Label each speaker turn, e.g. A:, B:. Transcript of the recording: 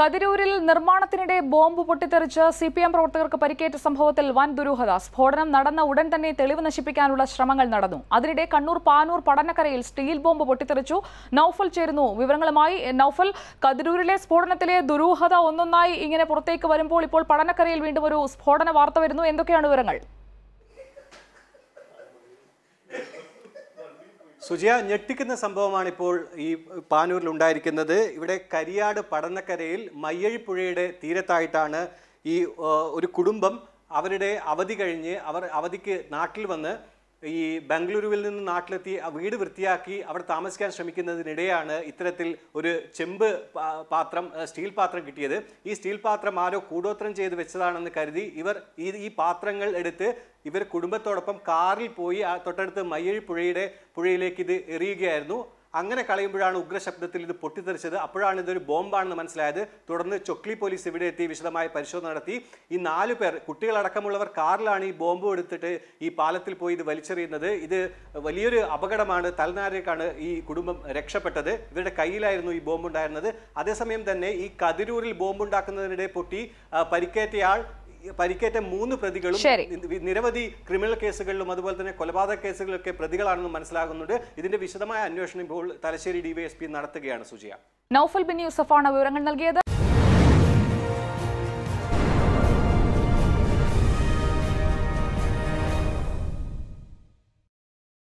A: കതിരൂരിൽ നിർമ്മാണത്തിനിടെ ബോംബ് പൊട്ടിത്തെറിച്ച് C P M പ്രവർത്തകർക്ക് പരിക്കേറ്റ സംഭവത്തിൽ വൻ ദുരൂഹത സ്ഫോടനം നടന്ന ഉടൻ തന്നെ തെളിവ് നശിപ്പിക്കാനുള്ള ശ്രമങ്ങൾ നടന്നു അതിനിടെ കണ്ണൂർ പാനൂർ പടനക്കരയിൽ സ്റ്റീൽ ബോംബ് പൊട്ടിത്തെറിച്ചു നൌഫൽ ചേരുന്നു വിവരങ്ങളുമായി നൌഫൽ കതിരൂരിലെ സ്ഫോടനത്തിലെ ദുരൂഹത ഒന്നൊന്നായി ഇങ്ങനെ പുറത്തേക്ക് വരുമ്പോൾ ഇപ്പോൾ പടനക്കരയിൽ വീണ്ടും ഒരു സ്ഫോടന വാർത്ത വരുന്നു എന്തൊക്കെയാണ്
B: വിവരങ്ങൾ സുജിയ ഞെട്ടിക്കുന്ന സംഭവമാണിപ്പോൾ ഈ പാനൂരിൽ ഉണ്ടായിരിക്കുന്നത് ഇവിടെ കരിയാട് പടന്നക്കരയിൽ മയ്യഴിപ്പുഴയുടെ തീരത്തായിട്ടാണ് ഈ ഒരു കുടുംബം അവരുടെ അവധി കഴിഞ്ഞ് അവർ അവധിക്ക് നാട്ടിൽ വന്ന് ഈ ബംഗളൂരുവിൽ നിന്ന് നാട്ടിലെത്തി വീട് വൃത്തിയാക്കി അവിടെ താമസിക്കാൻ ശ്രമിക്കുന്നതിനിടെയാണ് ഇത്തരത്തിൽ ഒരു ചെമ്പ് പാത്രം സ്റ്റീൽ പാത്രം കിട്ടിയത് ഈ സ്റ്റീൽ പാത്രം ആരോ കൂടോത്രം ചെയ്ത് വെച്ചതാണെന്ന് കരുതി ഇവർ ഈ ഈ പാത്രങ്ങൾ എടുത്ത് ഇവർ കുടുംബത്തോടൊപ്പം കാറിൽ പോയി തൊട്ടടുത്ത് മയ്യഴി പുഴയുടെ പുഴയിലേക്ക് ഇത് എറിയുകയായിരുന്നു അങ്ങനെ കളയുമ്പോഴാണ് ഉഗ്രശബ്ദത്തിൽ ഇത് പൊട്ടിത്തെറിച്ചത് അപ്പോഴാണ് ഇതൊരു ബോംബാണെന്ന് മനസ്സിലായത് തുടർന്ന് ചൊക്ലി പോലീസ് ഇവിടെ എത്തി വിശദമായ പരിശോധന നടത്തി ഈ നാല് പേർ കുട്ടികളടക്കമുള്ളവർ കാറിലാണ് ഈ ബോംബ് എടുത്തിട്ട് ഈ പാലത്തിൽ പോയി ഇത് വലിച്ചെറിയുന്നത് ഇത് വലിയൊരു അപകടമാണ് തലനാരേക്കാണ് ഈ കുടുംബം രക്ഷപ്പെട്ടത് ഇവരുടെ കയ്യിലായിരുന്നു ഈ ബോംബ് ഉണ്ടായിരുന്നത് അതേസമയം തന്നെ ഈ കതിരൂരിൽ ബോംബുണ്ടാക്കുന്നതിനിടെ പൊട്ടി പരിക്കേറ്റയാൾ പരിക്കേറ്റ മൂന്ന് പ്രതികളും നിരവധി ക്രിമിനൽ കേസുകളിലും അതുപോലെ തന്നെ കൊലപാതക കേസുകളിലൊക്കെ പ്രതികളാണെന്ന് മനസ്സിലാകുന്നുണ്ട് ഇതിന്റെ വിശദമായ അന്വേഷണം ഇപ്പോൾ തലശ്ശേരി ഡിവൈഎസ്പി നടത്തുകയാണ് സുജിയ
A: നൗഫൽ ബിൻ യൂസഫാണ് വിവരങ്ങൾ നൽകിയത്